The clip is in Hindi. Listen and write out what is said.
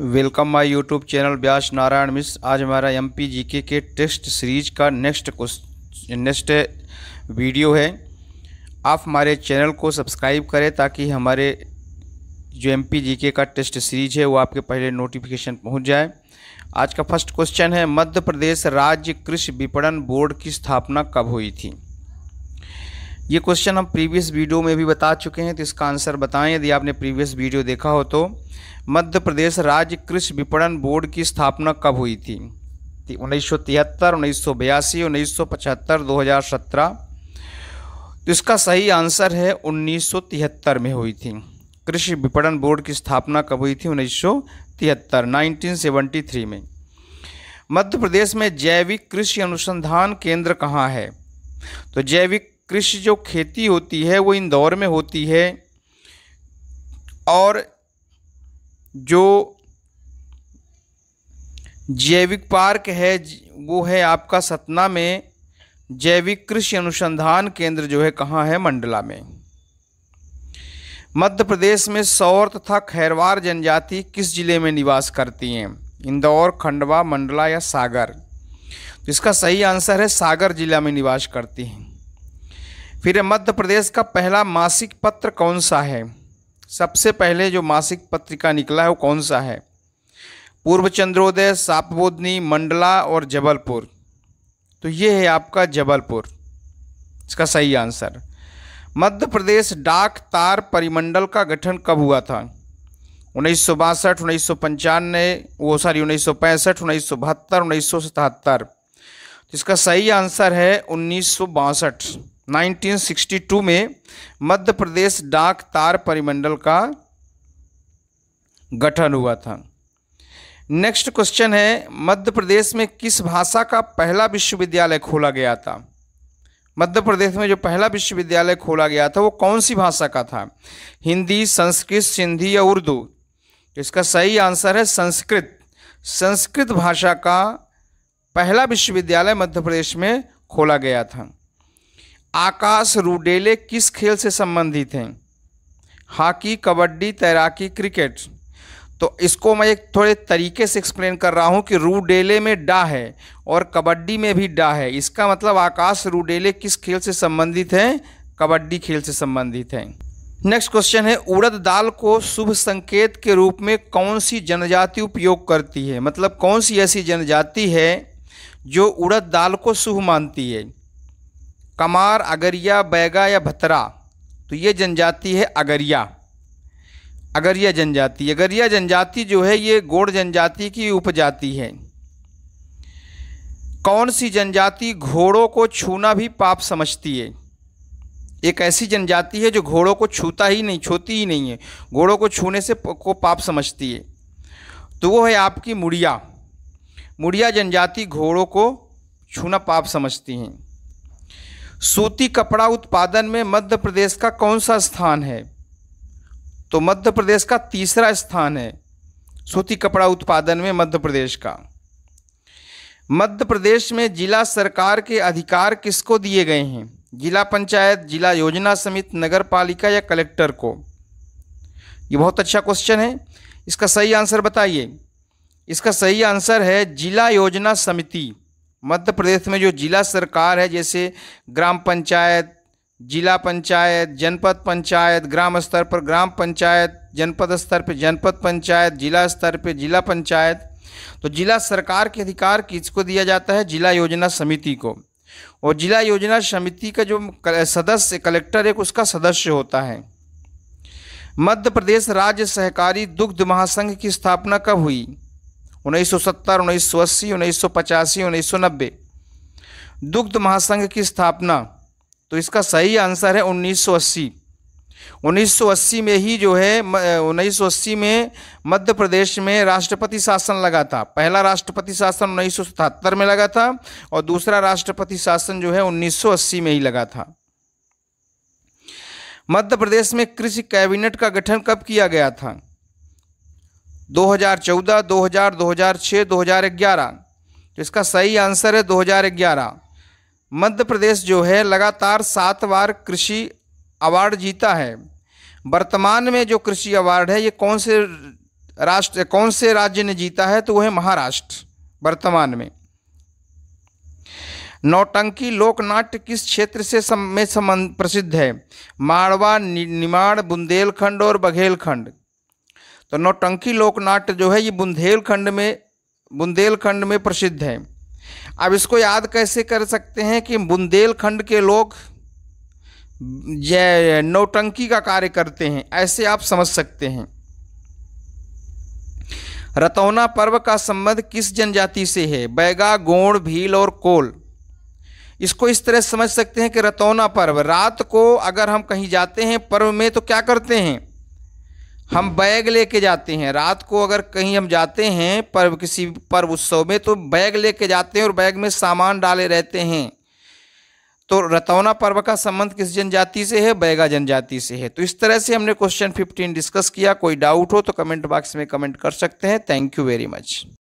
welcome my YouTube channel Byas Narayan Mishra आज हमारा एम पी जी के, के टेस्ट सीरीज का नेक्स्ट नेक्स्ट वीडियो है आप हमारे चैनल को सब्सक्राइब करें ताकि हमारे जो एम पी जी के का टेस्ट सीरीज है वो आपके पहले नोटिफिकेशन पहुंच जाए आज का फर्स्ट क्वेश्चन है मध्य प्रदेश राज्य कृषि विपणन बोर्ड की स्थापना कब हुई थी ये क्वेश्चन हम प्रीवियस वीडियो में भी बता चुके हैं तो इसका आंसर बताएं यदि आपने प्रीवियस वीडियो देखा हो तो मध्य प्रदेश राज्य कृषि विपणन बोर्ड की स्थापना कब हुई थी उन्नीस सौ तिहत्तर उन्नीस सौ बयासी उन्नीस सौ पचहत्तर दो हज़ार सत्रह तो इसका सही आंसर है उन्नीस में हुई थी कृषि विपणन बोर्ड की स्थापना कब हुई थी 1973 1973 में मध्य प्रदेश में जैविक कृषि अनुसंधान केंद्र कहाँ है तो जैविक कृषि जो खेती होती है वो इंदौर में होती है और जो जैविक पार्क है वो है आपका सतना में जैविक कृषि अनुसंधान केंद्र जो है कहाँ है मंडला में मध्य प्रदेश में सौर तथा खैरवार जनजाति किस जिले में निवास करती हैं इंदौर खंडवा मंडला या सागर तो इसका सही आंसर है सागर जिला में निवास करती हैं फिर मध्य प्रदेश का पहला मासिक पत्र कौन सा है सबसे पहले जो मासिक पत्रिका निकला है वो कौन सा है पूर्व चंद्रोदय सापबोधनी मंडला और जबलपुर तो ये है आपका जबलपुर इसका सही आंसर मध्य प्रदेश डाक तार परिमंडल का गठन कब हुआ था उन्नीस सौ बासठ उन्नीस सौ पंचानवे वो सॉरी उन्नीस सौ पैंसठ उन्नीस सौ बहत्तर उन्नीस सौ सतहत्तर इसका सही आंसर है उन्नीस सौ बासठ 1962 में मध्य प्रदेश डाक तार परिमंडल का गठन हुआ था नेक्स्ट क्वेश्चन है मध्य प्रदेश में किस भाषा का पहला विश्वविद्यालय खोला गया था मध्य प्रदेश में जो पहला विश्वविद्यालय खोला गया था वो कौन सी भाषा का था हिंदी संस्कृत सिंधी या उर्दू इसका सही आंसर है संस्कृत संस्कृत भाषा का पहला विश्वविद्यालय मध्य प्रदेश में खोला गया था आकाश रूडेले किस खेल से संबंधित हैं हॉकी कबड्डी तैराकी क्रिकेट तो इसको मैं एक थोड़े तरीके से एक्सप्लेन कर रहा हूँ कि रूडेले में डा है और कबड्डी में भी डा है इसका मतलब आकाश रूडेले किस खेल से संबंधित हैं कबड्डी खेल से संबंधित हैं नेक्स्ट क्वेश्चन है उड़द दाल को शुभ संकेत के रूप में कौन सी जनजाति उपयोग करती है मतलब कौन सी ऐसी जनजाति है जो उड़द दाल को शुभ मानती है कमार अगरिया बैगा या भतरा तो ये जनजाति है अगरिया अगरिया जनजाति अगरिया जनजाति जो है ये गोड़ जनजाति की उपजाति है कौन सी जनजाति घोड़ों को छूना भी पाप समझती है एक ऐसी जनजाति है जो घोड़ों को छूता ही नहीं छूती ही नहीं है घोड़ों को छूने से को पाप समझती है तो वो है आपकी मुड़िया मुड़िया जनजाति घोड़ों को छूना पाप समझती हैं सूती कपड़ा उत्पादन में मध्य प्रदेश का कौन सा स्थान है तो मध्य प्रदेश का तीसरा स्थान है सूती कपड़ा उत्पादन में मध्य प्रदेश का मध्य प्रदेश में जिला सरकार के अधिकार किसको दिए गए हैं जिला पंचायत जिला योजना समिति नगर पालिका या कलेक्टर को ये बहुत अच्छा क्वेश्चन है इसका सही आंसर बताइए इसका सही आंसर है जिला योजना समिति मध्य प्रदेश में जो जिला सरकार है जैसे ग्राम पंचायत जिला पंचायत जनपद पंचायत ग्राम स्तर पर ग्राम पंचायत जनपद स्तर पर जनपद पंचायत जिला स्तर पर जिला पंचायत तो जिला सरकार के अधिकार किसको दिया जाता है जिला योजना समिति को और जिला योजना समिति का जो सदस्य कलेक्टर एक उसका सदस्य होता है मध्य प्रदेश राज्य सहकारी दुग्ध महासंघ की स्थापना कब हुई उन्नीस सौ सत्तर उन्नीस सौ अस्सी उन्नीस सौ पचासी उन्नीस सौ नब्बे दुग्ध महासंघ की स्थापना तो इसका सही आंसर है 1980 1980 में ही जो है 1980 में मध्य प्रदेश में राष्ट्रपति शासन लगा था पहला राष्ट्रपति शासन 1977 में लगा था और दूसरा राष्ट्रपति शासन जो है 1980 में ही लगा था मध्य प्रदेश में कृषि कैबिनेट का गठन कब किया गया था 2014, 2000, 2006, 2011 तो इसका सही आंसर है 2011 मध्य प्रदेश जो है लगातार सात बार कृषि अवार्ड जीता है वर्तमान में जो कृषि अवार्ड है ये कौन से राष्ट्र कौन से राज्य ने जीता है तो वह है महाराष्ट्र वर्तमान में नौटंकी लोकनाट्य किस क्षेत्र से सम, में संबंध प्रसिद्ध है माड़वा निमाड़ बुंदेलखंड और बघेलखंड तो नौटंकी लोकनाट्य जो है ये बुंदेलखंड में बुंदेलखंड में प्रसिद्ध है अब इसको याद कैसे कर सकते हैं कि बुंदेलखंड के लोग नौटंकी का कार्य करते हैं ऐसे आप समझ सकते हैं रतौना पर्व का संबंध किस जनजाति से है बैगा गोण भील और कोल इसको इस तरह समझ सकते हैं कि रतौना पर्व रात को अगर हम कहीं जाते हैं पर्व में तो क्या करते हैं हम बैग लेके जाते हैं रात को अगर कहीं हम जाते हैं पर्व किसी पर्व उत्सव में तो बैग लेके जाते हैं और बैग में सामान डाले रहते हैं तो रतौना पर्व का संबंध किस जनजाति से है बैगा जनजाति से है तो इस तरह से हमने क्वेश्चन 15 डिस्कस किया कोई डाउट हो तो कमेंट बॉक्स में कमेंट कर सकते हैं थैंक यू वेरी मच